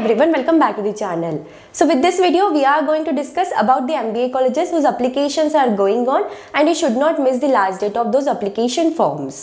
everyone welcome back to the channel so with this video we are going to discuss about the mba colleges whose applications are going on and you should not miss the last date of those application forms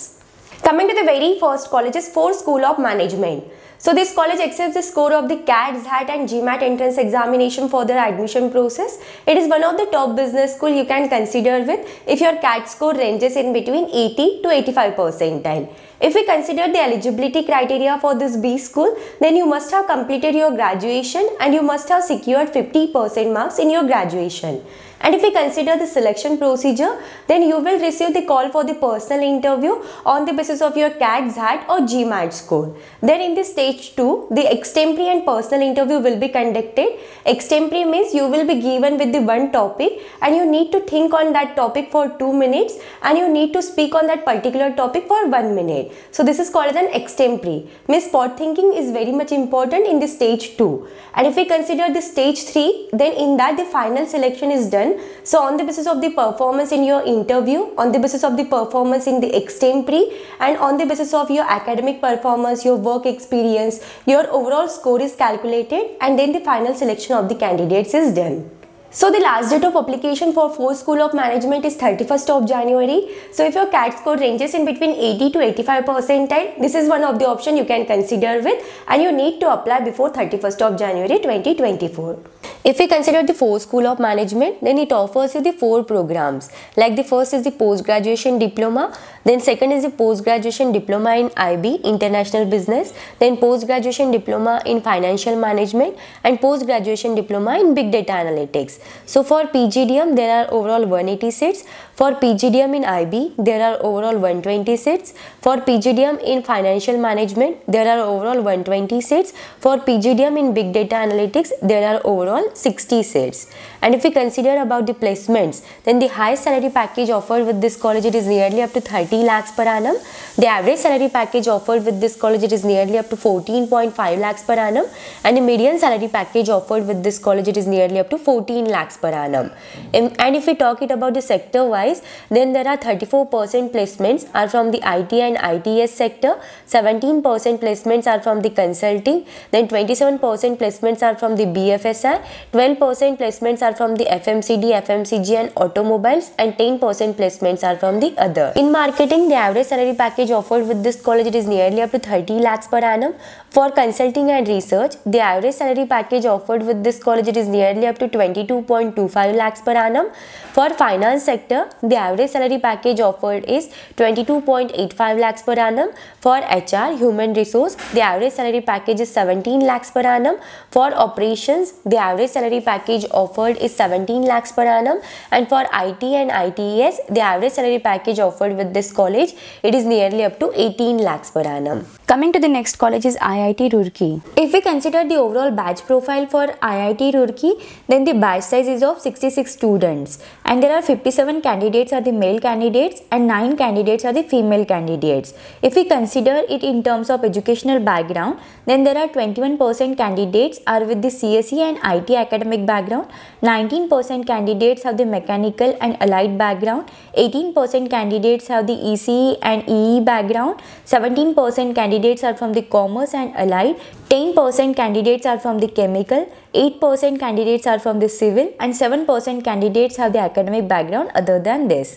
coming to the very first colleges, is for school of management so this college accepts the score of the CAT, ZAT and GMAT entrance examination for their admission process. It is one of the top business school you can consider with if your CAT score ranges in between 80 to 85 percentile. If we consider the eligibility criteria for this B school, then you must have completed your graduation and you must have secured 50% marks in your graduation. And if we consider the selection procedure, then you will receive the call for the personal interview on the basis of your CAT, ZAT or GMAT score. Then in the stage 2, the extempore and personal interview will be conducted. Extempore means you will be given with the one topic and you need to think on that topic for 2 minutes and you need to speak on that particular topic for 1 minute. So this is called as an extempore. Means spot thinking is very much important in the stage 2. And if we consider the stage 3, then in that the final selection is done given. So on the basis of the performance in your interview, on the basis of the performance in the extempore and on the basis of your academic performance, your work experience, your overall score is calculated and then the final selection of the candidates is done. So the last date of application for four School of Management is 31st of January. So if your CAT score ranges in between 80 to 85 percentile, this is one of the option you can consider with and you need to apply before 31st of January 2024. If we consider the four school of management, then it offers you the four programs. Like the first is the post graduation diploma, then second is the post-graduation diploma in IB, International Business. Then post-graduation diploma in Financial Management and post-graduation diploma in Big Data Analytics. So for PGDM, there are overall 180 seats. For PGDM in IB, there are overall 120 seats. For PGDM in Financial Management, there are overall 120 seats. For PGDM in Big Data Analytics, there are overall 60 seats. And if we consider about the placements, then the highest salary package offered with this college, it is nearly up to 30 3 lakhs per annum. The average salary package offered with this college it is nearly up to 14.5 lakhs per annum and the median salary package offered with this college it is nearly up to 14 lakhs per annum. And if we talk it about the sector wise then there are 34% placements are from the IT and ITS sector, 17% placements are from the consulting, then 27% placements are from the BFSI, 12% placements are from the FMCD, FMCG and automobiles and 10% placements are from the other. In market Considering the average salary package offered with this college, it is nearly up to 30 lakhs per annum. For consulting and research, the average salary package offered with this college, it is nearly up to 22.25 lakhs per annum. For finance sector, the average salary package offered is 22.85 lakhs per annum. For HR, human resource, the average salary package is 17 lakhs per annum. For operations, the average salary package offered is 17 lakhs per annum. And for IT and ITES, the average salary package offered with this college, it is nearly up to 18 lakhs per annum. Coming to the next college is IIT Roorkee. If we consider the overall batch profile for IIT Roorkee, then the batch size is of 66 students and there are 57 candidates are the male candidates and 9 candidates are the female candidates. If we consider it in terms of educational background, then there are 21% candidates are with the CSE and IT academic background, 19% candidates have the mechanical and allied background, 18% candidates have the ECE and EE background, 17% candidates are from the commerce and allied, 10% candidates are from the chemical, 8% candidates are from the civil and 7% candidates have the academic background other than this.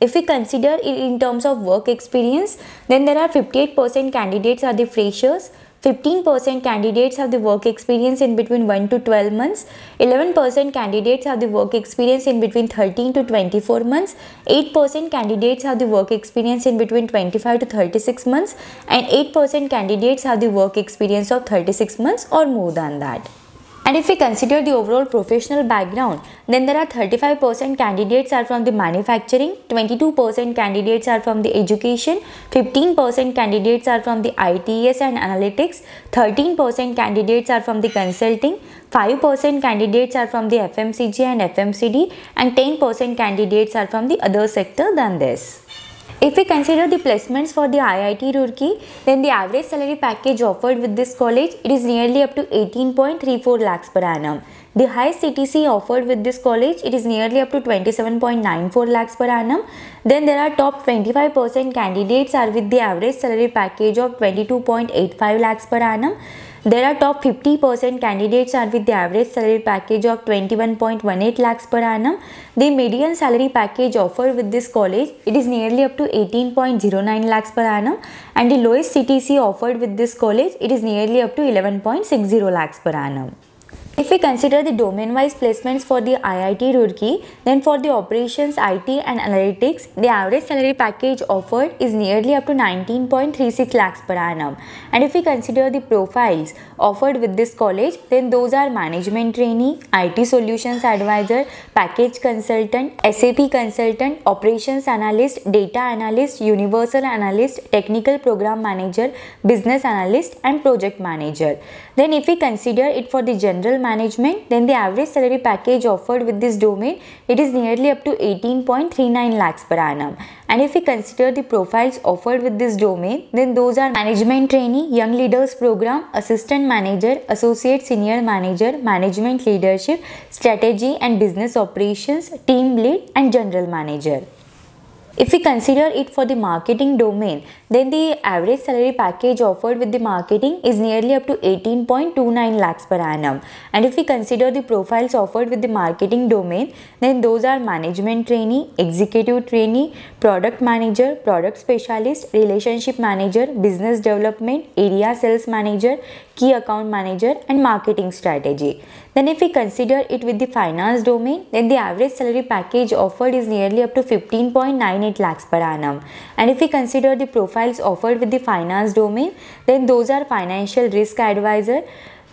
If we consider it in terms of work experience, then there are 58% candidates are the freshers, 15% candidates have the work experience in between 1 to 12 months, 11% candidates have the work experience in between 13 to 24 months, 8% candidates have the work experience in between 25 to 36 months and 8% candidates have the work experience of 36 months or more than that. And if we consider the overall professional background, then there are 35% candidates are from the manufacturing, 22% candidates are from the education, 15% candidates are from the ITS and analytics, 13% candidates are from the consulting, 5% candidates are from the FMCG and FMCD, and 10% candidates are from the other sector than this. If we consider the placements for the IIT Roorkee, then the average salary package offered with this college it is nearly up to 18.34 lakhs per annum. The highest CTC offered with this college it is nearly up to 27.94 lakhs per annum. Then there are top 25% candidates are with the average salary package of 22.85 lakhs per annum. There are top 50% candidates are with the average salary package of 21.18 lakhs per annum. The median salary package offered with this college, it is nearly up to 18.09 lakhs per annum and the lowest CTC offered with this college, it is nearly up to 11.60 lakhs per annum. If we consider the domain-wise placements for the IIT Roorkee, then for the operations, IT and analytics, the average salary package offered is nearly up to 19.36 lakhs per annum. And if we consider the profiles offered with this college, then those are management trainee, IT solutions advisor, package consultant, SAP consultant, operations analyst, data analyst, universal analyst, technical program manager, business analyst and project manager. Then if we consider it for the general management, then the average salary package offered with this domain, it is nearly up to 18.39 lakhs per annum. And if we consider the profiles offered with this domain, then those are management trainee, young leaders program, assistant manager, associate senior manager, management leadership, strategy and business operations, team lead and general manager. If we consider it for the marketing domain, then the average salary package offered with the marketing is nearly up to 18.29 lakhs per annum. And if we consider the profiles offered with the marketing domain, then those are management trainee, executive trainee, product manager, product specialist, relationship manager, business development, area sales manager, key account manager and marketing strategy. Then if we consider it with the finance domain, then the average salary package offered is nearly up to 15.98 lakhs per annum. And if we consider the profiles offered with the finance domain, then those are financial risk advisor,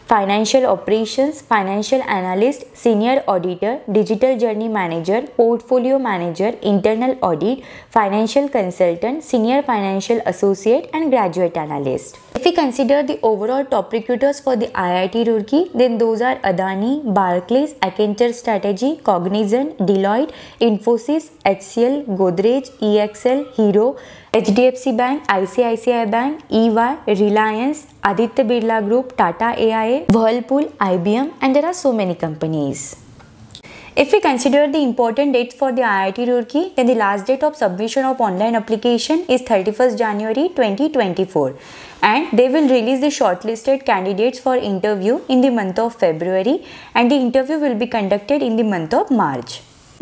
financial operations, financial analyst, senior auditor, digital journey manager, portfolio manager, internal audit, financial consultant, senior financial associate and graduate analyst. If we consider the overall top recruiters for the IIT Roorkee, then those are Adani, Barclays, Accenture Strategy, Cognizant, Deloitte, Infosys, HCL, Godrej, EXL, Hero, H D F C bank ICICI bank E Y Reliance Aditya Birla group Tata A I Whirlpool I B M and there are so many companies If we consider the important dates for the IIT Roorkee, then the last date of submission of online application is 31st January 2024 and they will release the shortlisted candidates for interview in the month of February and the interview will be conducted in the month of March.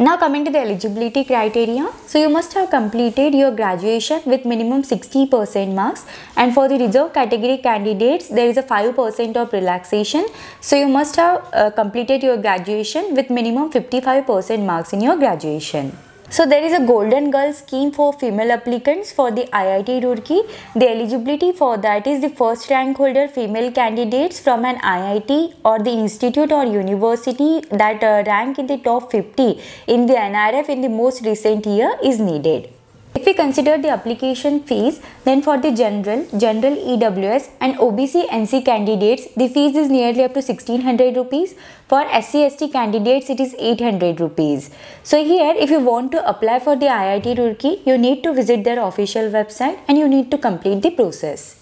Now coming to the eligibility criteria. So you must have completed your graduation with minimum 60% marks and for the reserve category candidates there is a 5% of relaxation. So you must have uh, completed your graduation with minimum 55% marks in your graduation. So there is a golden girl scheme for female applicants for the IIT Roorkee. The eligibility for that is the first rank holder female candidates from an IIT or the institute or university that uh, rank in the top 50 in the NRF in the most recent year is needed. If we consider the application fees, then for the general, general EWS and OBC NC candidates, the fees is nearly up to 1600 rupees. For SC ST candidates, it is 800 rupees. So here, if you want to apply for the IIT Roorkee, you need to visit their official website and you need to complete the process.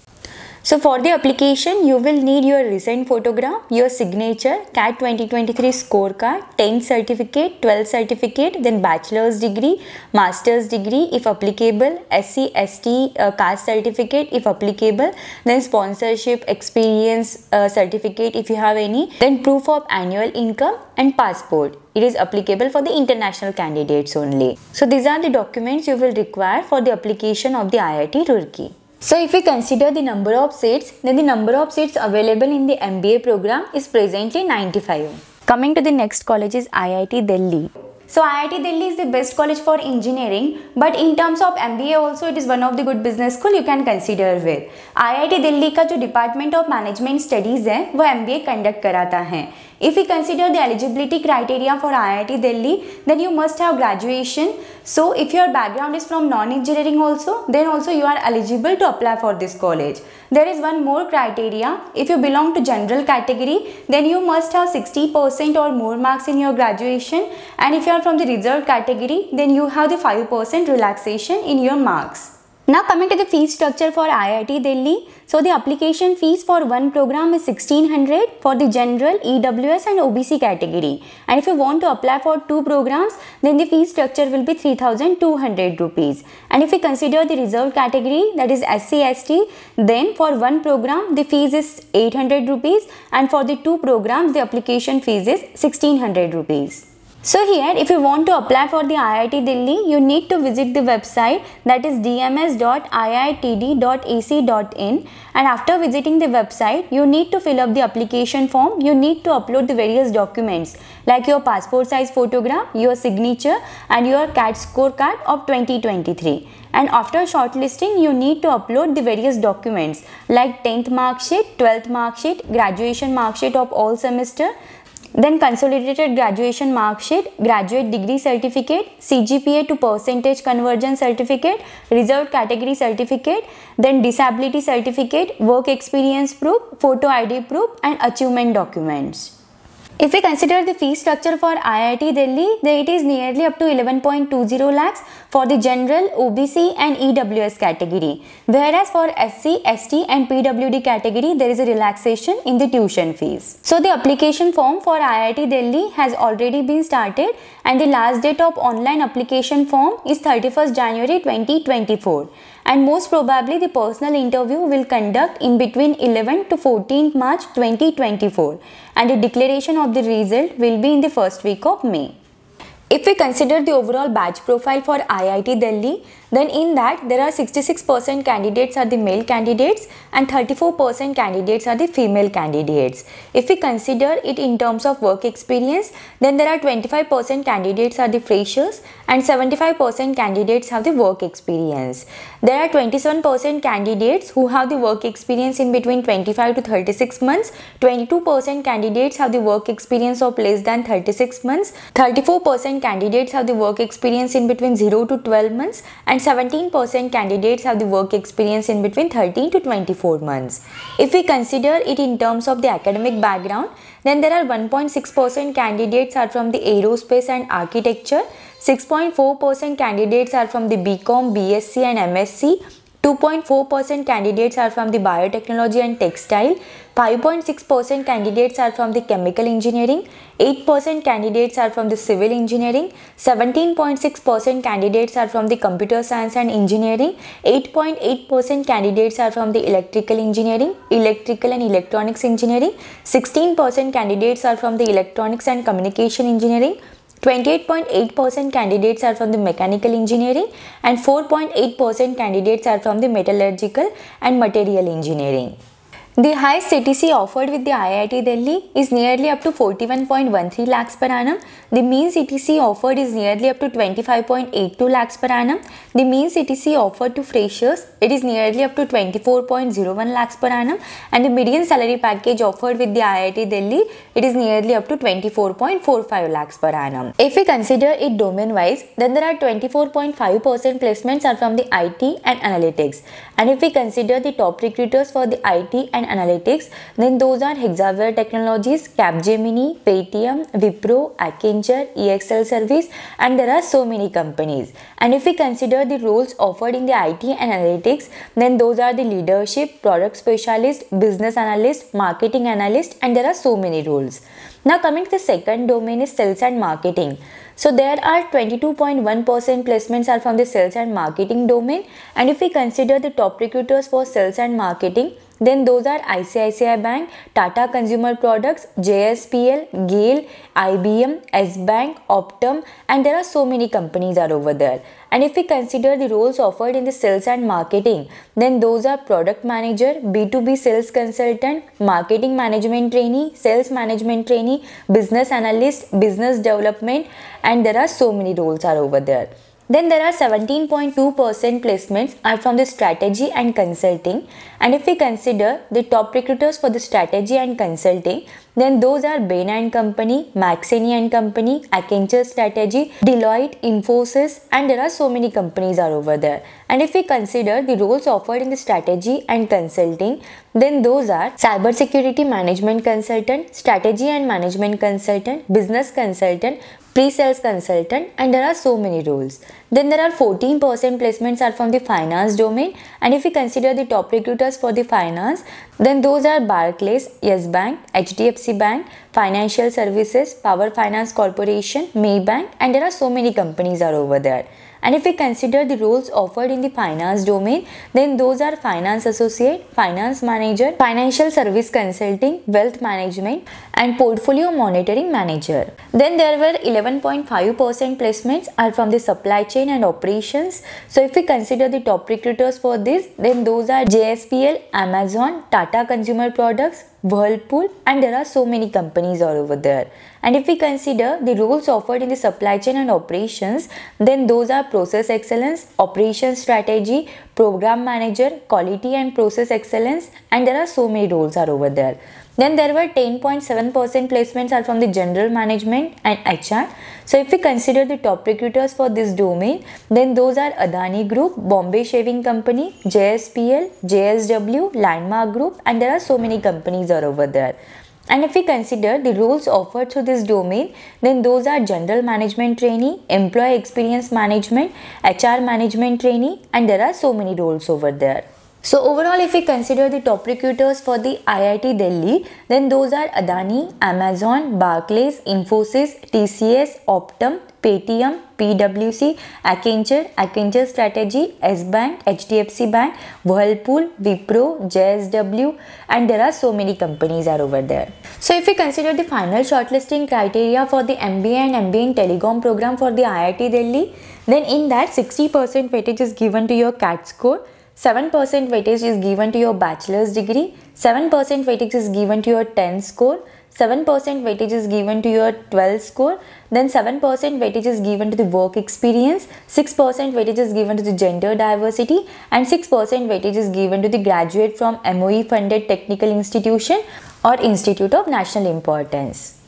So for the application, you will need your recent photograph, your signature, CAT 2023 scorecard, 10 certificate, 12 certificate, then bachelor's degree, master's degree if applicable, SC, ST, uh, caste certificate if applicable, then sponsorship experience uh, certificate if you have any, then proof of annual income and passport. It is applicable for the international candidates only. So these are the documents you will require for the application of the IIT Roorkee. So if we consider the number of seats, then the number of seats available in the MBA program is presently 95. Coming to the next college is IIT Delhi. So IIT Delhi is the best college for engineering but in terms of MBA also it is one of the good business school you can consider with. IIT Delhi ka jo Department of Management Studies hai, wo MBA conduct karata hai. If we consider the eligibility criteria for IIT Delhi, then you must have graduation. So if your background is from non-engineering also, then also you are eligible to apply for this college. There is one more criteria. If you belong to general category, then you must have 60% or more marks in your graduation. And if you are from the reserved category, then you have the 5% relaxation in your marks. Now coming to the fee structure for IIT Delhi. So the application fees for one program is 1600 for the general, EWS and OBC category. And if you want to apply for two programs, then the fee structure will be 3200 rupees. And if you consider the reserved category that is SCST, then for one program the fees is 800 rupees and for the two programs the application fees is 1600 rupees. So here if you want to apply for the IIT Delhi you need to visit the website that is dms.iitd.ac.in and after visiting the website you need to fill up the application form you need to upload the various documents like your passport size photograph your signature and your CAT scorecard of 2023 and after shortlisting you need to upload the various documents like 10th mark sheet 12th mark sheet graduation mark sheet of all semester then consolidated graduation mark sheet, graduate degree certificate, CGPA to percentage conversion certificate, reserved category certificate, then disability certificate, work experience proof, photo ID proof and achievement documents. If we consider the fee structure for IIT Delhi, then it is nearly up to 11.20 lakhs for the general, OBC and EWS category. Whereas for SC, ST and PWD category, there is a relaxation in the tuition fees. So the application form for IIT Delhi has already been started and the last date of online application form is 31st January 2024 and most probably the personal interview will conduct in between 11 to 14 March 2024 and the declaration of the result will be in the first week of May. If we consider the overall batch profile for IIT Delhi, then in that there are 66% candidates are the male candidates and 34% candidates are the female candidates. If we consider it in terms of work experience then there are 25% candidates are the freshers and 75% candidates have the work experience. There are 27% candidates who have the work experience in between 25 to 36 months, 22% candidates have the work experience of less than 36 months, 34% candidates have the work experience in between 0 to 12 months and and 17% candidates have the work experience in between 13 to 24 months. If we consider it in terms of the academic background, then there are 1.6% candidates are from the aerospace and architecture, 6.4% candidates are from the BCom, BSc and MSc, 2.4% candidates are from the biotechnology and textile, 5.6% candidates are from the chemical engineering, 8% candidates are from the civil engineering, 17.6% candidates are from the computer science and engineering, 8.8% candidates are from the electrical engineering, electrical and electronics engineering, 16% candidates are from the electronics and communication engineering, 28.8% candidates are from the mechanical engineering and 4.8% candidates are from the metallurgical and material engineering. The highest CTC offered with the IIT Delhi is nearly up to 41.13 lakhs per annum. The mean CTC offered is nearly up to 25.82 lakhs per annum. The mean CTC offered to freshers, it is nearly up to 24.01 lakhs per annum. And the median salary package offered with the IIT Delhi, it is nearly up to 24.45 lakhs per annum. If we consider it domain-wise, then there are 24.5% placements are from the IT and analytics. And if we consider the top recruiters for the IT and Analytics. Then those are Hexaware Technologies, Capgemini, Paytm, Wipro, Accenture, EXL Service and there are so many companies. And if we consider the roles offered in the IT Analytics, then those are the leadership, product specialist, business analyst, marketing analyst and there are so many roles. Now coming to the second domain is sales and marketing. So there are 22.1% placements are from the sales and marketing domain and if we consider the top recruiters for sales and marketing then those are ICICI Bank, Tata Consumer Products, JSPL, Gale, IBM, S Bank, Optum, and there are so many companies are over there. And if we consider the roles offered in the sales and marketing, then those are product manager, B2B sales consultant, marketing management trainee, sales management trainee, business analyst, business development, and there are so many roles are over there. Then there are 17.2% placements are from the strategy and consulting. And if we consider the top recruiters for the strategy and consulting, then those are Bain and Company, Maxini and Company, Accenture Strategy, Deloitte, Infosys, and there are so many companies are over there. And if we consider the roles offered in the strategy and consulting, then those are cybersecurity management consultant, strategy and management consultant, business consultant, pre-sales consultant and there are so many roles. Then there are 14% placements are from the finance domain and if we consider the top recruiters for the finance, then those are Barclays, Yes Bank, HDFC Bank, Financial Services, Power Finance Corporation, Maybank and there are so many companies are over there. And if we consider the roles offered in the finance domain, then those are finance associate, finance manager, financial service consulting, wealth management and portfolio monitoring manager. Then there were 11.5% placements are from the supply chain and operations. So if we consider the top recruiters for this, then those are JSPL, Amazon, Tata Consumer Products, Whirlpool and there are so many companies all over there. And if we consider the roles offered in the supply chain and operations, then those are process excellence, operations strategy, program manager, quality and process excellence and there are so many roles are over there. Then there were 10.7% placements are from the general management and HR. So if we consider the top recruiters for this domain, then those are Adani Group, Bombay Shaving Company, JSPL, JSW, Landmark Group and there are so many companies are over there. And if we consider the roles offered through this domain, then those are general management trainee, employee experience management, HR management trainee, and there are so many roles over there. So overall if we consider the top recruiters for the IIT Delhi then those are Adani, Amazon, Barclays, Infosys, TCS, Optum, Paytm, PwC, Accenture, Accenture Strategy, S Bank, HDFC Bank, Whirlpool, Wipro, JSW and there are so many companies are over there. So if we consider the final shortlisting criteria for the MBA and MBA in Telecom program for the IIT Delhi then in that 60% weightage is given to your CAT score 7% weightage is given to your bachelor's degree, 7% weightage is given to your 10 score, 7% weightage is given to your 12 score, then 7% weightage is given to the work experience, 6% weightage is given to the gender diversity and 6% weightage is given to the graduate from MOE funded technical institution or institute of national importance.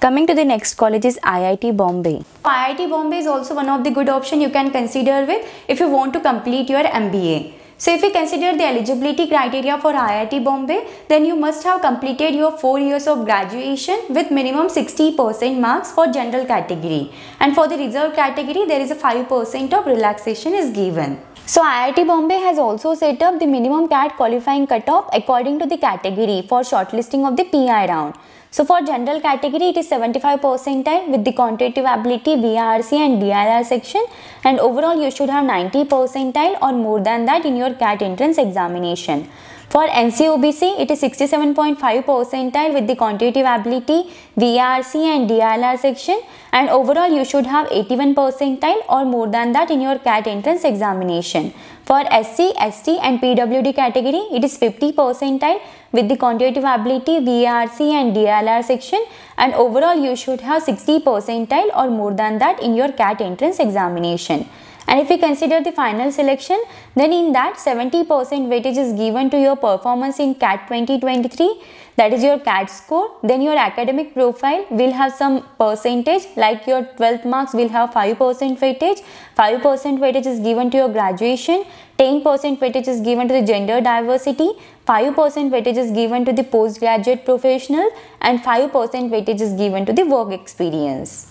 Coming to the next college is IIT Bombay. IIT Bombay is also one of the good option you can consider with if you want to complete your MBA. So if you consider the eligibility criteria for IIT Bombay, then you must have completed your 4 years of graduation with minimum 60% marks for general category. And for the reserved category, there is a 5% of relaxation is given. So IIT Bombay has also set up the minimum CAT qualifying cutoff according to the category for shortlisting of the PI round. So for general category, it is 75 percentile with the quantitative ability VRC and DIR section and overall you should have 90 percentile or more than that in your CAT entrance examination. For NCOBC, it is 67.5 percentile with the quantitative ability, VRC and DLR section and overall you should have 81 percentile or more than that in your CAT entrance examination. For SC, ST and PWD category, it is 50 percentile with the quantitative ability, VRC and DLR section and overall you should have 60 percentile or more than that in your CAT entrance examination. And if we consider the final selection, then in that 70% weightage is given to your performance in CAT 2023, that is your CAT score. Then your academic profile will have some percentage like your 12th marks will have 5% weightage, 5% weightage is given to your graduation, 10% weightage is given to the gender diversity, 5% weightage is given to the postgraduate professional and 5% weightage is given to the work experience.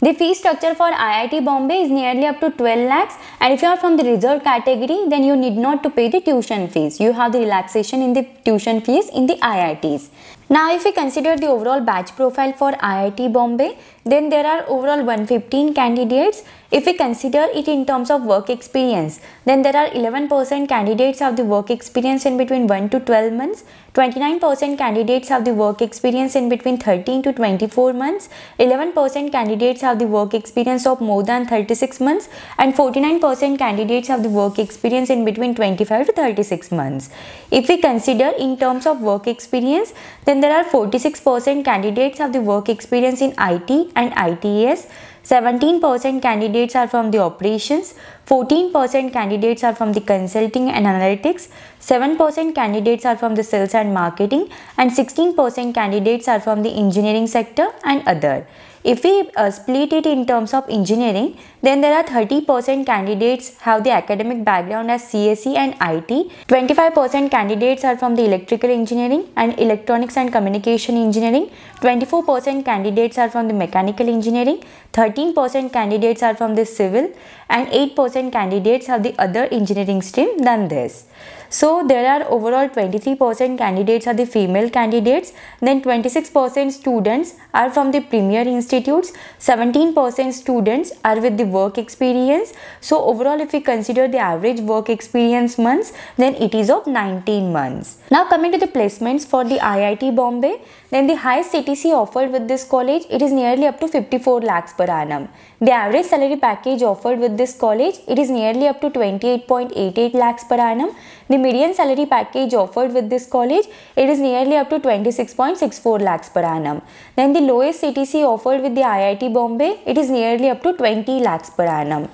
The fee structure for IIT Bombay is nearly up to 12 lakhs and if you are from the reserved category then you need not to pay the tuition fees. You have the relaxation in the tuition fees in the IITs. Now if we consider the overall batch profile for IIT Bombay, then there are overall 115 candidates. If we consider it in terms of work experience, then there are 11% candidates of the work experience in between 1 to 12 months, 29% candidates have the work experience in between 13 to 24 months, 11% candidates have the work experience of more than 36 months, and 49% candidates have the work experience in between 25 to 36 months. If we consider in terms of work experience, then there are 46% candidates have the work experience in IT, and ITs, 17% candidates are from the operations, 14% candidates are from the consulting and analytics, 7% candidates are from the sales and marketing, and 16% candidates are from the engineering sector and other. If we uh, split it in terms of engineering, then there are 30% candidates have the academic background as CSE and IT, 25% candidates are from the electrical engineering and electronics and communication engineering, 24% candidates are from the mechanical engineering, 13% candidates are from the civil and 8% candidates have the other engineering stream than this. So there are overall 23% candidates are the female candidates, then 26% students are from the premier institutes, 17% students are with the work experience. So overall if we consider the average work experience months, then it is of 19 months. Now coming to the placements for the IIT Bombay, then the highest CTC offered with this college. It is nearly up to 54 lakhs per annum. The average salary package offered with this college, it is nearly up to 28.88 lakhs per annum. The median salary package offered with this college, it is nearly up to 26.64 lakhs per annum. Then the lowest CTC offered with the IIT Bombay, it is nearly up to 20 lakhs per annum.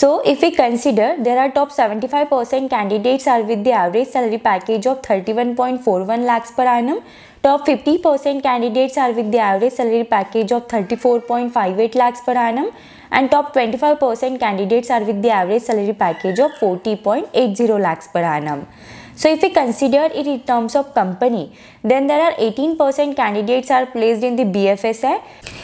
So if we consider there are top 75% candidates are with the average salary package of 31.41 lakhs per annum Top 50% candidates are with the average salary package of 34.58 lakhs per annum and top 25% candidates are with the average salary package of 40.80 lakhs per annum. So if we consider it in terms of company, then there are 18% candidates are placed in the BFSI.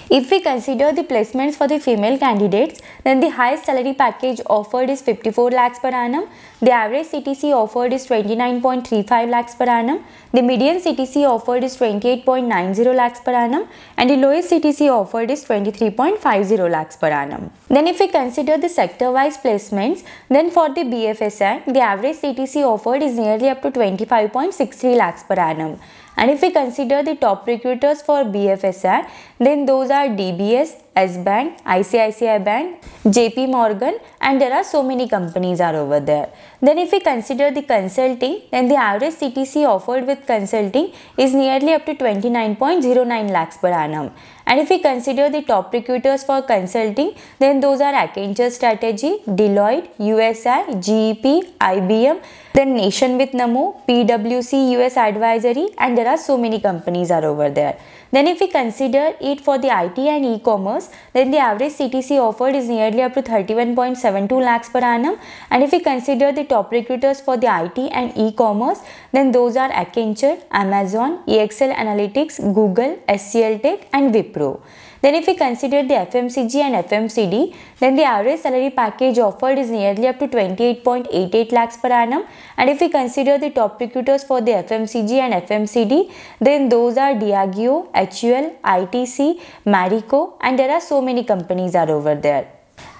If we consider the placements for the female candidates, then the highest salary package offered is 54 lakhs per annum. The average CTC offered is 29.35 lakhs per annum. The median CTC offered is 28.90 lakhs per annum and the lowest CTC offered is 23.50 lakhs per annum. Then if we consider the sector wise placements, then for the BFSI, the average CTC offered is nearly up to 25.63 lakhs per annum and if we consider the top recruiters for BFSI, then those are DBS, S Bank, ICICI Bank, JP Morgan and there are so many companies are over there. Then if we consider the consulting, then the average CTC offered with consulting is nearly up to 29.09 lakhs per annum. And if we consider the top recruiters for consulting, then those are Accenture Strategy, Deloitte, USI, GEP, IBM, then Nation with Namo, PwC, US Advisory and there are so many companies are over there. Then if we consider it for the IT and e-commerce, then the average CTC offered is nearly up to 31.72 lakhs per annum. And if we consider the top recruiters for the IT and e-commerce, then those are Accenture, Amazon, EXL Analytics, Google, SCL Tech and Wipro. Then if we consider the FMCG and FMCD, then the average salary package offered is nearly up to 28.88 lakhs per annum. And if we consider the top recruiters for the FMCG and FMCD, then those are Diageo, HUL, ITC, Marico, and there are so many companies are over there.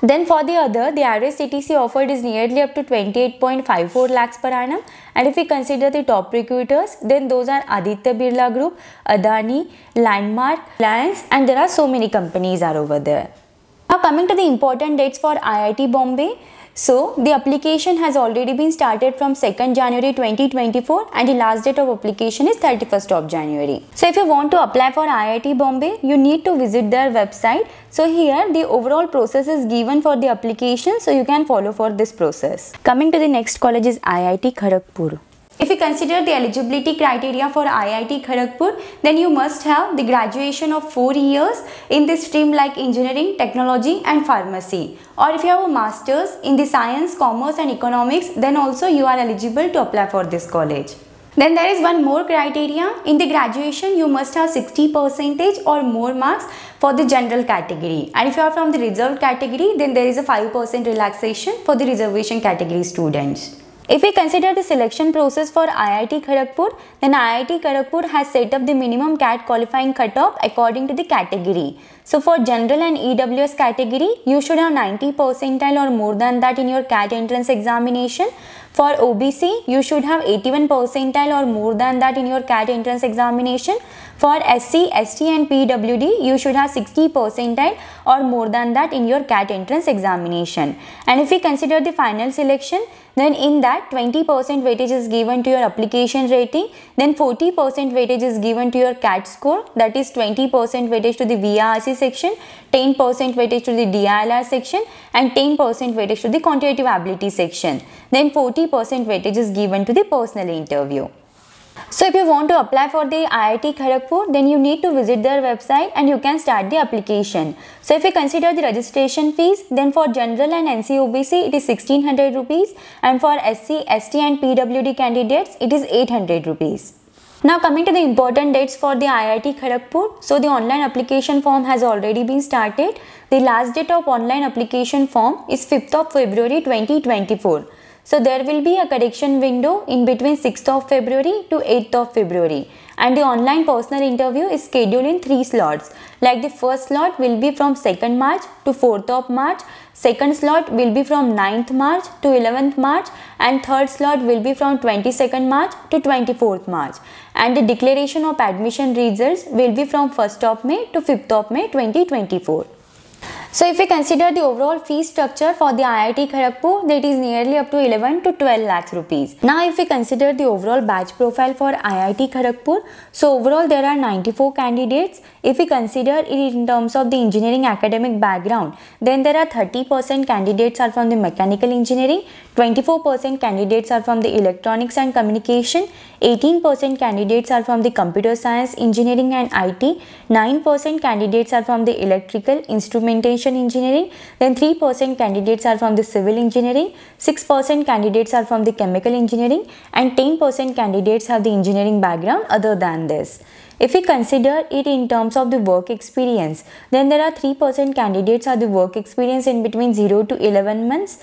Then for the other, the average CTC offered is nearly up to 28.54 lakhs per annum. And if we consider the top recruiters, then those are Aditya Birla Group, Adani, Landmark, Reliance, and there are so many companies are over there. Now coming to the important dates for IIT Bombay. So the application has already been started from 2nd January 2024 and the last date of application is 31st of January. So if you want to apply for IIT Bombay, you need to visit their website. So here the overall process is given for the application so you can follow for this process. Coming to the next college is IIT Kharagpur. If you consider the eligibility criteria for IIT Kharagpur, then you must have the graduation of 4 years in the stream like engineering, technology and pharmacy. Or if you have a master's in the science, commerce and economics, then also you are eligible to apply for this college. Then there is one more criteria. In the graduation, you must have 60 percentage or more marks for the general category. And if you are from the reserved category, then there is a 5% relaxation for the reservation category students. If we consider the selection process for IIT Kharagpur, then IIT Kharagpur has set up the minimum CAT qualifying cutoff according to the category. So for general and EWS category, you should have 90 percentile or more than that in your CAT entrance examination. For OBC, you should have 81 percentile or more than that in your CAT entrance examination. For SC, ST and PWD, you should have 60 percentile or more than that in your CAT entrance examination. And if we consider the final selection, then in that 20% weightage is given to your application rating. Then 40% weightage is given to your CAT score. That is 20% weightage to the VRC section, 10% weightage to the DILR section and 10% weightage to the quantitative ability section. Then 40% weightage is given to the personal interview. So if you want to apply for the IIT Kharagpur, then you need to visit their website and you can start the application. So if you consider the registration fees, then for general and NCOBC, it is 1600 rupees and for SC, ST and PWD candidates, it is 800 rupees. Now coming to the important dates for the IIT Kharagpur. So the online application form has already been started. The last date of online application form is 5th of February 2024. So there will be a correction window in between 6th of February to 8th of February and the online personal interview is scheduled in three slots like the first slot will be from 2nd March to 4th of March, second slot will be from 9th March to 11th March and third slot will be from 22nd March to 24th March and the declaration of admission results will be from 1st of May to 5th of May 2024. So if we consider the overall fee structure for the IIT Kharagpur, that is nearly up to 11 to 12 lakhs rupees. Now if we consider the overall batch profile for IIT Kharagpur, so overall there are 94 candidates. If we consider it in terms of the engineering academic background, then there are 30% candidates are from the mechanical engineering, 24% candidates are from the electronics and communication, 18% candidates are from the computer science, engineering and IT, 9% candidates are from the electrical, instrumentation engineering, then 3% candidates are from the civil engineering, 6% candidates are from the chemical engineering and 10% candidates have the engineering background other than this. If we consider it in terms of the work experience, then there are 3% candidates have the work experience in between 0 to 11 months.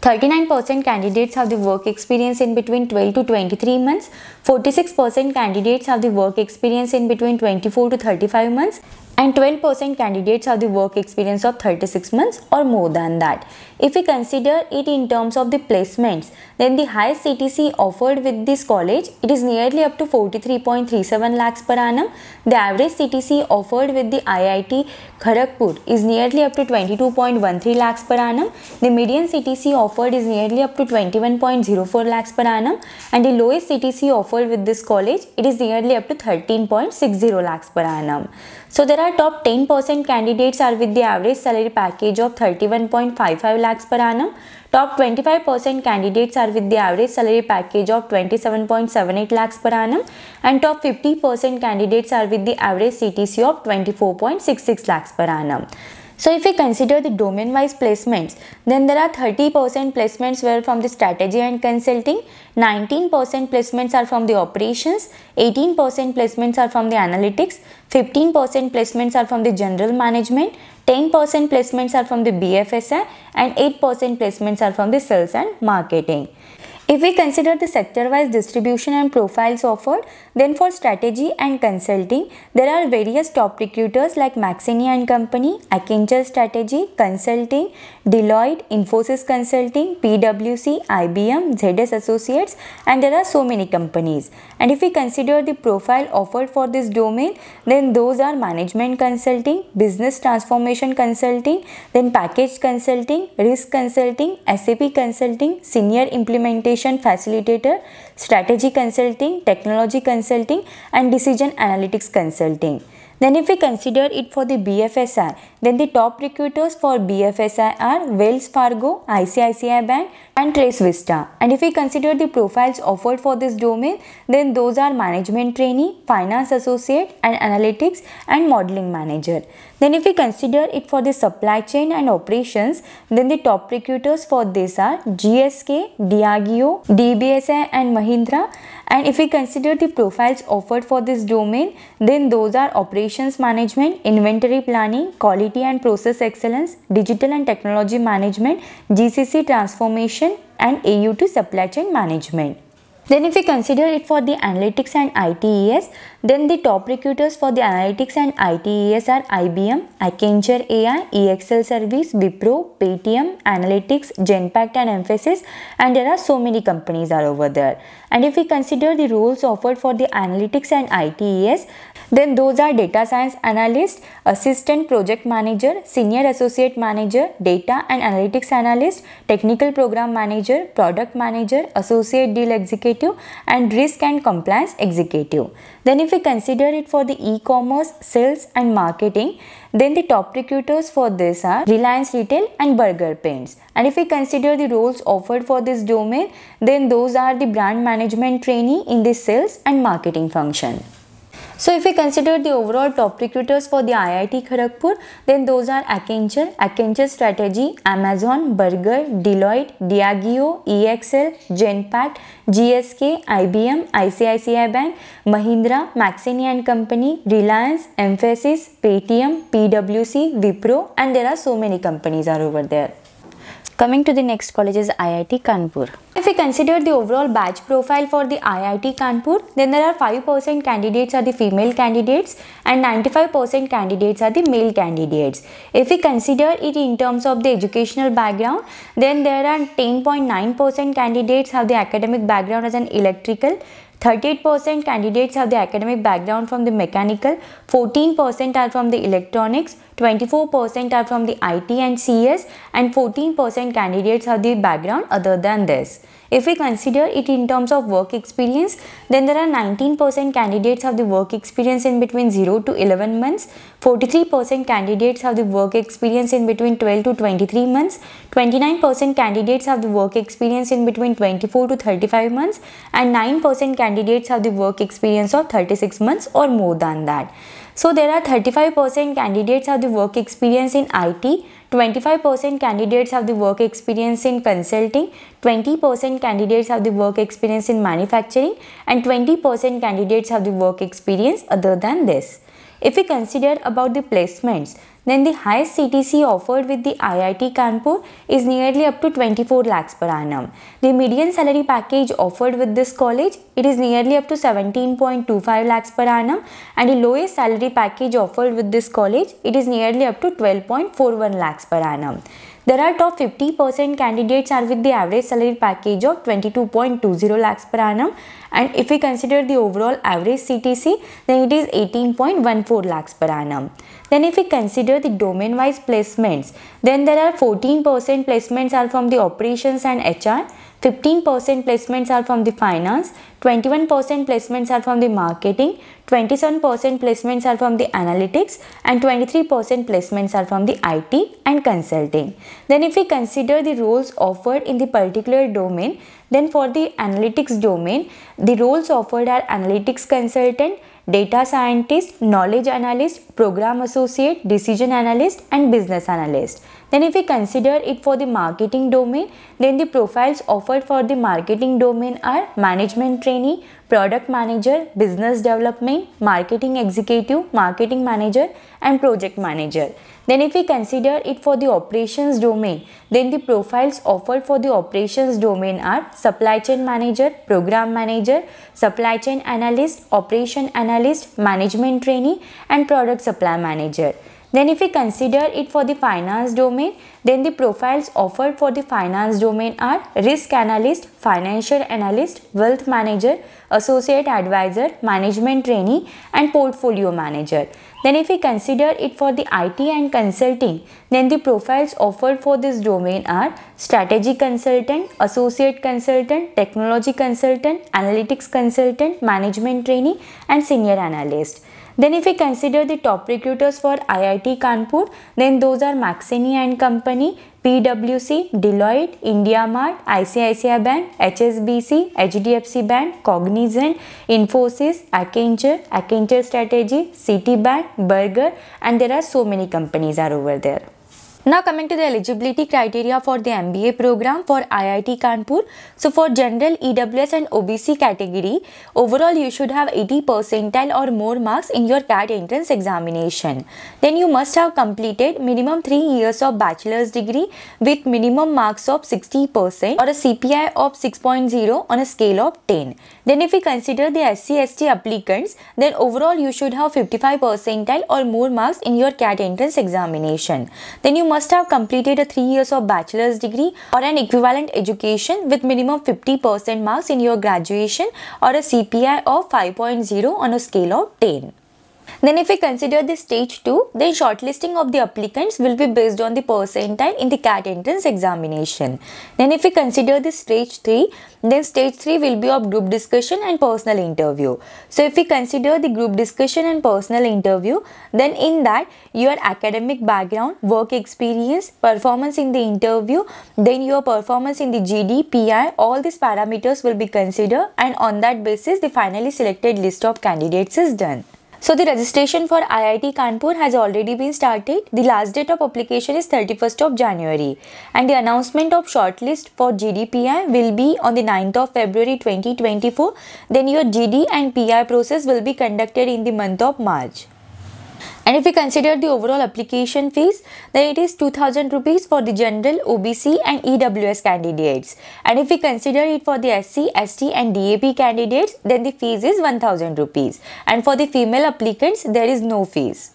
39% candidates have the work experience in between 12 to 23 months. 46% candidates have the work experience in between 24 to 35 months and 12% candidates have the work experience of 36 months or more than that. If we consider it in terms of the placements, then the highest CTC offered with this college, it is nearly up to 43.37 lakhs per annum. The average CTC offered with the IIT Kharagpur is nearly up to 22.13 lakhs per annum. The median CTC offered is nearly up to 21.04 lakhs per annum and the lowest CTC offered with this college, it is nearly up to 13.60 lakhs per annum. So there are top 10% candidates are with the average salary package of 31.55 lakhs per annum. Top 25% candidates are with the average salary package of 27.78 lakhs per annum and top 50% candidates are with the average CTC of 24.66 lakhs per annum. So if we consider the domain wise placements, then there are 30% placements were from the strategy and consulting, 19% placements are from the operations, 18% placements are from the analytics, 15% placements are from the general management, 10% placements are from the BFSI and 8% placements are from the sales and marketing. If we consider the sector-wise distribution and profiles offered, then for strategy and consulting, there are various top recruiters like Maxini and Company, Accenture Strategy, Consulting, Deloitte, Infosys Consulting, PwC, IBM, ZS Associates, and there are so many companies. And if we consider the profile offered for this domain, then those are management consulting, business transformation consulting, then package consulting, risk consulting, SAP consulting, senior implementation facilitator, strategy consulting, technology consulting and decision analytics consulting. Then if we consider it for the BFSI, then the top recruiters for BFSI are Wells Fargo, ICICI Bank and Trace Vista. And if we consider the profiles offered for this domain, then those are management trainee, finance associate and analytics and modeling manager. Then if we consider it for the supply chain and operations, then the top recruiters for this are GSK, Diageo, DBSI and Mahindra and if we consider the profiles offered for this domain then those are operations management inventory planning quality and process excellence digital and technology management gcc transformation and au to supply chain management then if we consider it for the analytics and ITES, then the top recruiters for the analytics and ITES are IBM, Accenture AI, EXL Service, Wipro, Paytm, Analytics, Genpact and Emphasis and there are so many companies are over there. And if we consider the roles offered for the analytics and ITES, then those are data science analyst, assistant project manager, senior associate manager, data and analytics analyst, technical program manager, product manager, associate deal executive and risk and compliance executive. Then if we consider it for the e-commerce, sales and marketing, then the top recruiters for this are Reliance Retail and Burger Paints. And if we consider the roles offered for this domain, then those are the brand management trainee in the sales and marketing function. So if we consider the overall top recruiters for the IIT Kharagpur, then those are Accenture, Accenture Strategy, Amazon, Burger, Deloitte, Diageo, EXL, Genpact, GSK, IBM, ICICI Bank, Mahindra, Maxini and Company, Reliance, Emphasis, Paytm, PwC, Wipro and there are so many companies are over there. Coming to the next college is IIT Kanpur. If we consider the overall batch profile for the IIT Kanpur, then there are 5% candidates are the female candidates and 95% candidates are the male candidates. If we consider it in terms of the educational background, then there are 10.9% candidates have the academic background as an electrical, 38% candidates have the academic background from the mechanical, 14% are from the electronics, 24% are from the IT and CS and 14% candidates have the background other than this. If we consider it in terms of work experience, then there are 19% candidates have the work experience in between 0 to 11 months, 43% candidates have the work experience in between 12 to 23 months, 29% candidates have the work experience in between 24 to 35 months and 9% candidates have the work experience of 36 months or more than that. So there are 35% candidates have the work experience in IT 25% candidates have the work experience in consulting, 20% candidates have the work experience in manufacturing and 20% candidates have the work experience other than this. If we consider about the placements, then the highest CTC offered with the IIT Kanpur is nearly up to 24 lakhs per annum. The median salary package offered with this college, it is nearly up to 17.25 lakhs per annum and the lowest salary package offered with this college, it is nearly up to 12.41 lakhs per annum. There are top 50% candidates are with the average salary package of 22.20 lakhs per annum and if we consider the overall average CTC then it is 18.14 lakhs per annum. Then if we consider the domain wise placements then there are 14% placements are from the operations and HR 15% placements are from the finance, 21% placements are from the marketing, 27% placements are from the analytics and 23% placements are from the IT and consulting. Then if we consider the roles offered in the particular domain, then for the analytics domain, the roles offered are analytics consultant, data scientist, knowledge analyst, program associate, decision analyst and business analyst. Then if we consider it for the marketing domain, then the profiles offered for the marketing domain are management trainee, product manager, business development, marketing executive, marketing manager and project manager. Then if we consider it for the operations domain, then the profiles offered for the operations domain are supply chain manager, program manager, supply chain analyst, operation analyst, management trainee and product supply manager. Then if we consider it for the finance domain, then the profiles offered for the finance domain are risk analyst, financial analyst, wealth manager, associate advisor, management trainee and portfolio manager. Then if we consider it for the IT and consulting, then the profiles offered for this domain are strategy consultant, associate consultant, technology consultant, analytics consultant, management trainee and senior analyst. Then if we consider the top recruiters for IIT Kanpur, then those are Maxini and Company, PwC, Deloitte, IndiaMart, ICICI Bank, HSBC, HDFC Bank, Cognizant, Infosys, Accenture, Accenture Strategy, Citibank, Burger, and there are so many companies are over there. Now coming to the eligibility criteria for the MBA program for IIT Kanpur. So for general EWS and OBC category, overall you should have 80 percentile or more marks in your CAT entrance examination. Then you must have completed minimum 3 years of bachelor's degree with minimum marks of 60% or a CPI of 6.0 on a scale of 10. Then if we consider the SCST applicants, then overall you should have 55 percentile or more marks in your CAT entrance examination. Then you must have completed a 3 years of bachelor's degree or an equivalent education with minimum 50% marks in your graduation or a CPI of 5.0 on a scale of 10. Then if we consider the stage 2, then shortlisting of the applicants will be based on the percentile in the CAT entrance examination. Then if we consider the stage 3, then stage 3 will be of group discussion and personal interview. So if we consider the group discussion and personal interview, then in that your academic background, work experience, performance in the interview, then your performance in the GD, PI, all these parameters will be considered and on that basis the finally selected list of candidates is done. So the registration for IIT Kanpur has already been started. The last date of application is 31st of January and the announcement of shortlist for GDPI will be on the 9th of February 2024. Then your GD and PI process will be conducted in the month of March. And if we consider the overall application fees, then it is 2000 rupees for the general, OBC and EWS candidates. And if we consider it for the SC, ST and DAP candidates, then the fees is 1000 rupees. And for the female applicants, there is no fees.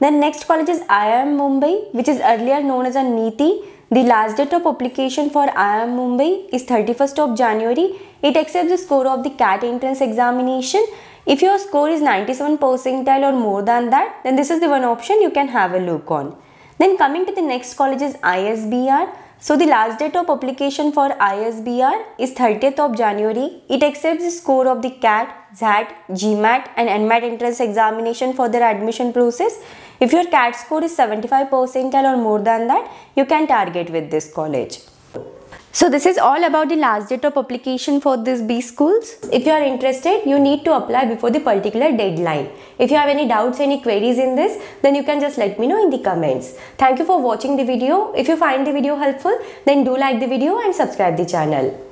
Then next college is IIM Mumbai, which is earlier known as a NITI. The last date of application for IIM Mumbai is 31st of January. It accepts the score of the CAT entrance examination if your score is 97 percentile or more than that, then this is the one option you can have a look on. Then coming to the next college is ISBR. So the last date of publication for ISBR is 30th of January. It accepts the score of the CAT, ZAT, GMAT and NMAT entrance examination for their admission process. If your CAT score is 75 percentile or more than that, you can target with this college. So this is all about the last date of application for these B schools. If you are interested, you need to apply before the particular deadline. If you have any doubts, any queries in this, then you can just let me know in the comments. Thank you for watching the video. If you find the video helpful, then do like the video and subscribe the channel.